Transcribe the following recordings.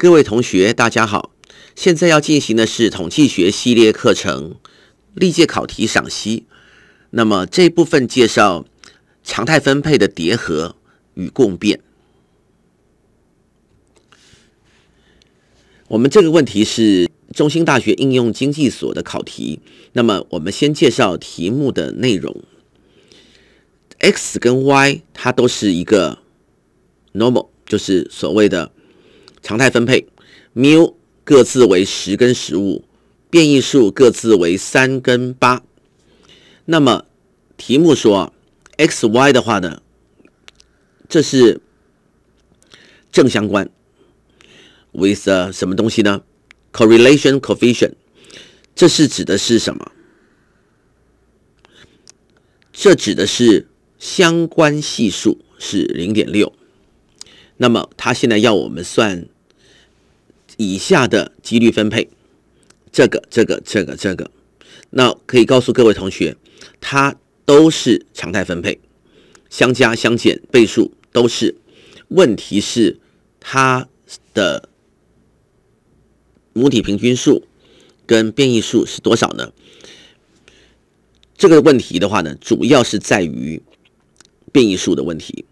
各位同学，大家好！现在要进行的是统计学系列课程历届考题赏析。那么这部分介绍常态分配的叠合与共变。我们这个问题是中兴大学应用经济所的考题。那么我们先介绍题目的内容：X 跟 Y 它都是一个 normal，就是所谓的。常态分配，mu 各自为十跟十五，变异数各自为三跟八。那么题目说 x y 的话呢，这是正相关。with 什么东西呢？correlation coefficient，这是指的是什么？这指的是相关系数是零点六。那么它现在要我们算。以下的几率分配，这个、这个、这个、这个，那可以告诉各位同学，它都是常态分配，相加、相减、倍数都是。问题是它的母体平均数跟变异数是多少呢？这个问题的话呢，主要是在于变异数的问题，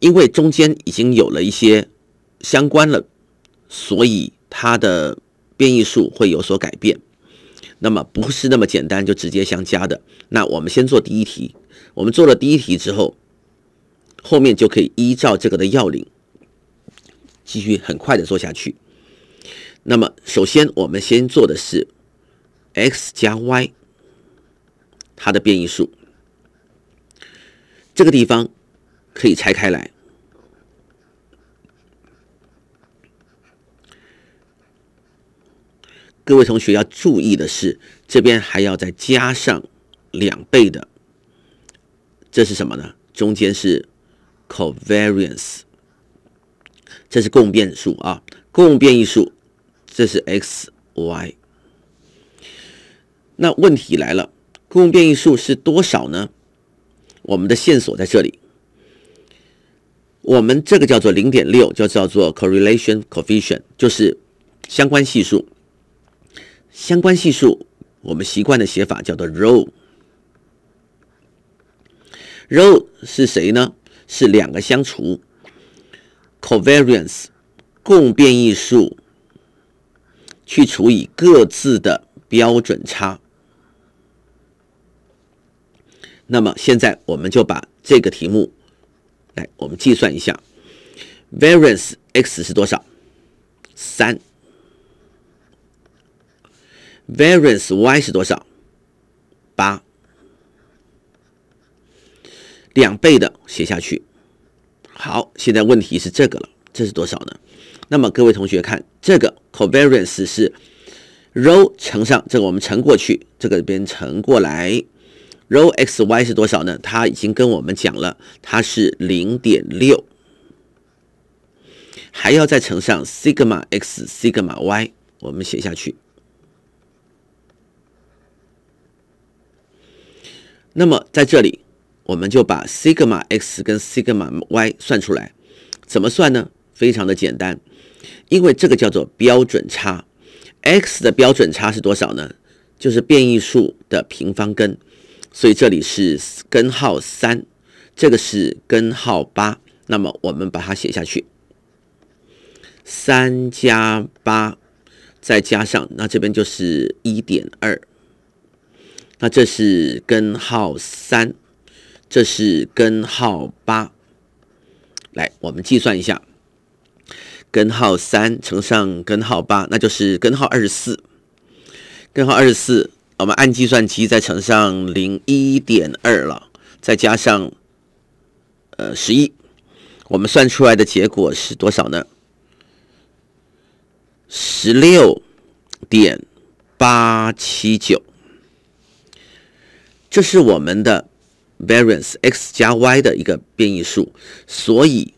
因为中间已经有了一些相关了，所以。它的变异数会有所改变，那么不是那么简单就直接相加的。那我们先做第一题，我们做了第一题之后，后面就可以依照这个的要领继续很快的做下去。那么首先我们先做的是 x 加 y，它的变异数，这个地方可以拆开来。各位同学要注意的是，这边还要再加上两倍的，这是什么呢？中间是 covariance，这是共变数啊，共变数。这是 x y。那问题来了，共变数是多少呢？我们的线索在这里，我们这个叫做零点六，就叫做 correlation coefficient，就是相关系数。相关系数，我们习惯的写法叫做 r o w r o w 是谁呢？是两个相除，covariance 共变异数去除以各自的标准差。那么现在我们就把这个题目来，我们计算一下 variance x 是多少，三。Variance y 是多少？八，两倍的写下去。好，现在问题是这个了，这是多少呢？那么各位同学看，这个 covariance 是 rho 乘上这个，我们乘过去，这个边乘过来，rho x y 是多少呢？它已经跟我们讲了，它是零点六，还要再乘上 sigma x sigma y，我们写下去。那么在这里，我们就把西格玛 x 跟西格玛 y 算出来，怎么算呢？非常的简单，因为这个叫做标准差。x 的标准差是多少呢？就是变异数的平方根，所以这里是根号三，这个是根号八。那么我们把它写下去，三加八，再加上那这边就是一点二。那这是根号三，这是根号八。来，我们计算一下，根号三乘上根号八，那就是根号二十四。根号二十四，我们按计算机再乘上零一点二了，再加上呃十一，我们算出来的结果是多少呢？十六点八七九。这是我们的 variance x 加 y 的一个变异数，所以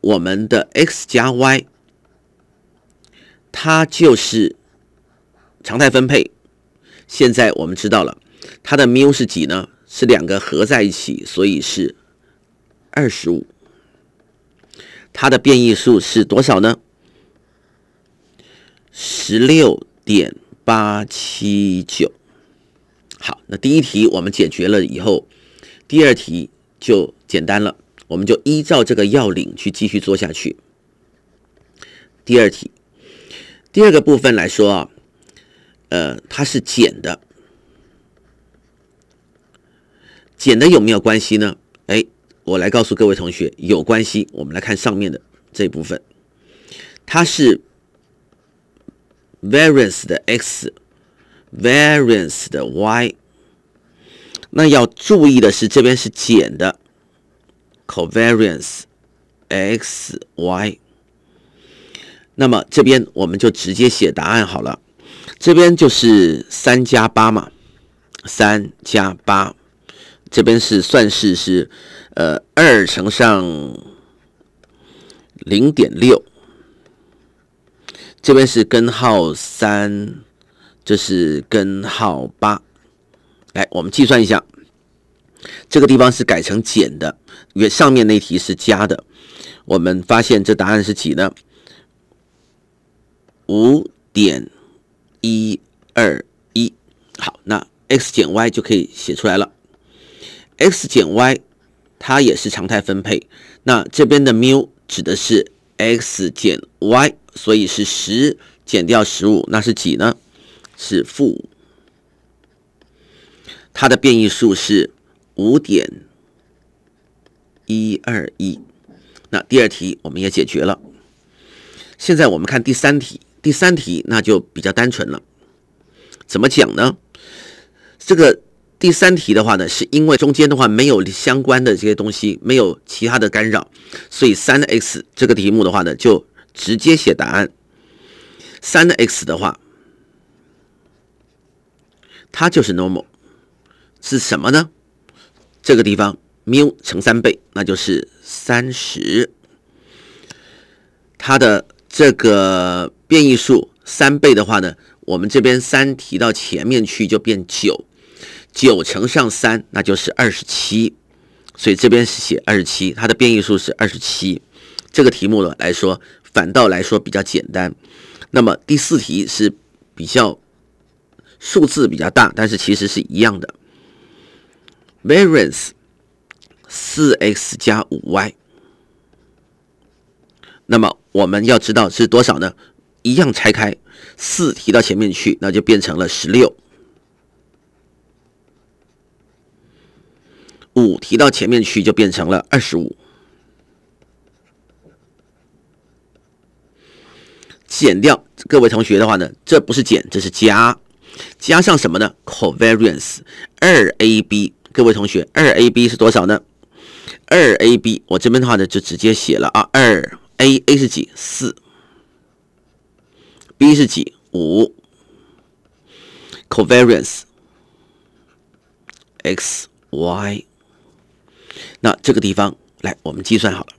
我们的 x 加 y 它就是常态分配。现在我们知道了它的 mu 是几呢？是两个合在一起，所以是二十五。它的变异数是多少呢？十六点八七九。好，那第一题我们解决了以后，第二题就简单了，我们就依照这个要领去继续做下去。第二题，第二个部分来说啊，呃，它是减的，减的有没有关系呢？哎，我来告诉各位同学，有关系。我们来看上面的这部分，它是 variance 的 x。Variance 的 y，那要注意的是，这边是减的，covariance x y。那么这边我们就直接写答案好了，这边就是三加八嘛，三加八，这边是算式是，呃，二乘上零点六，这边是根号三。这是根号八，来，我们计算一下，这个地方是改成减的，原上面那题是加的，我们发现这答案是几呢？五点一二一，好，那 x 减 y 就可以写出来了。x 减 y 它也是常态分配，那这边的缪指的是 x 减 y，所以是十减掉十五，那是几呢？是负它的变异数是五点一二一。那第二题我们也解决了。现在我们看第三题，第三题那就比较单纯了。怎么讲呢？这个第三题的话呢，是因为中间的话没有相关的这些东西，没有其他的干扰，所以三的 x 这个题目的话呢，就直接写答案。三的 x 的话。它就是 normal，是什么呢？这个地方缪乘三倍，那就是三十。它的这个变异数三倍的话呢，我们这边三提到前面去就变九，九乘上三那就是二十七，所以这边是写二十七，它的变异数是二十七。这个题目呢来说，反倒来说比较简单。那么第四题是比较。数字比较大，但是其实是一样的。variance 四 x 加五 y，那么我们要知道是多少呢？一样拆开，四提到前面去，那就变成了十六；五提到前面去，就变成了二十五。减掉，各位同学的话呢，这不是减，这是加。加上什么呢？Covariance 2ab，各位同学，2ab 是多少呢？2ab，我这边的话呢就直接写了啊，2a a 是几？四，b 是几？五，Covariance xy，那这个地方来，我们计算好了，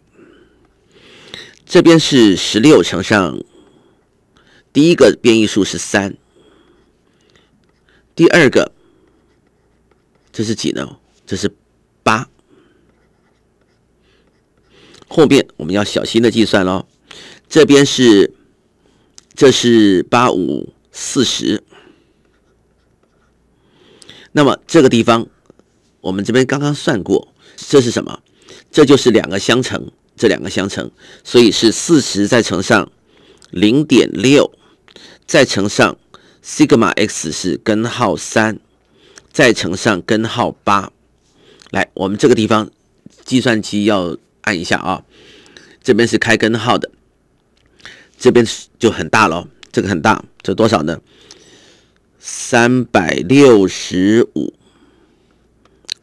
这边是十六乘上第一个变异数是三。第二个，这是几呢？这是八。后面我们要小心的计算喽。这边是，这是八五四十。那么这个地方，我们这边刚刚算过，这是什么？这就是两个相乘，这两个相乘，所以是四十再乘上零点六，再乘上。西格玛 x 是根号三，再乘上根号八。来，我们这个地方计算机要按一下啊。这边是开根号的，这边就很大咯，这个很大，这多少呢？三百六十五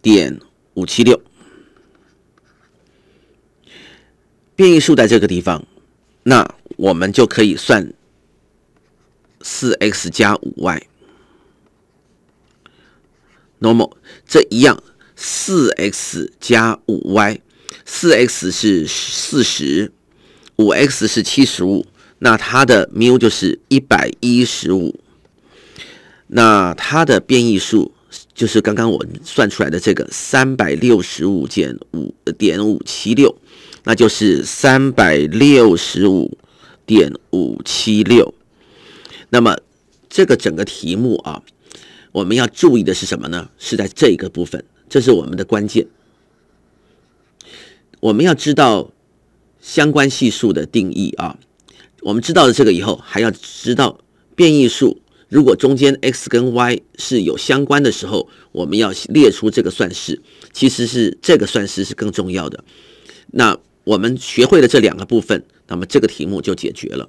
点五七六。变异数在这个地方，那我们就可以算。四 x 加五 y，那么这一样，四 x 加五 y，四 x 是四十五 x 是七十五，那它的 mu 就是一百一十五，那它的变异数就是刚刚我算出来的这个三百六十五减五点五七六，那就是三百六十五点五七六。那么，这个整个题目啊，我们要注意的是什么呢？是在这一个部分，这是我们的关键。我们要知道相关系数的定义啊。我们知道了这个以后，还要知道变异数。如果中间 x 跟 y 是有相关的时候，我们要列出这个算式，其实是这个算式是更重要的。那我们学会了这两个部分，那么这个题目就解决了。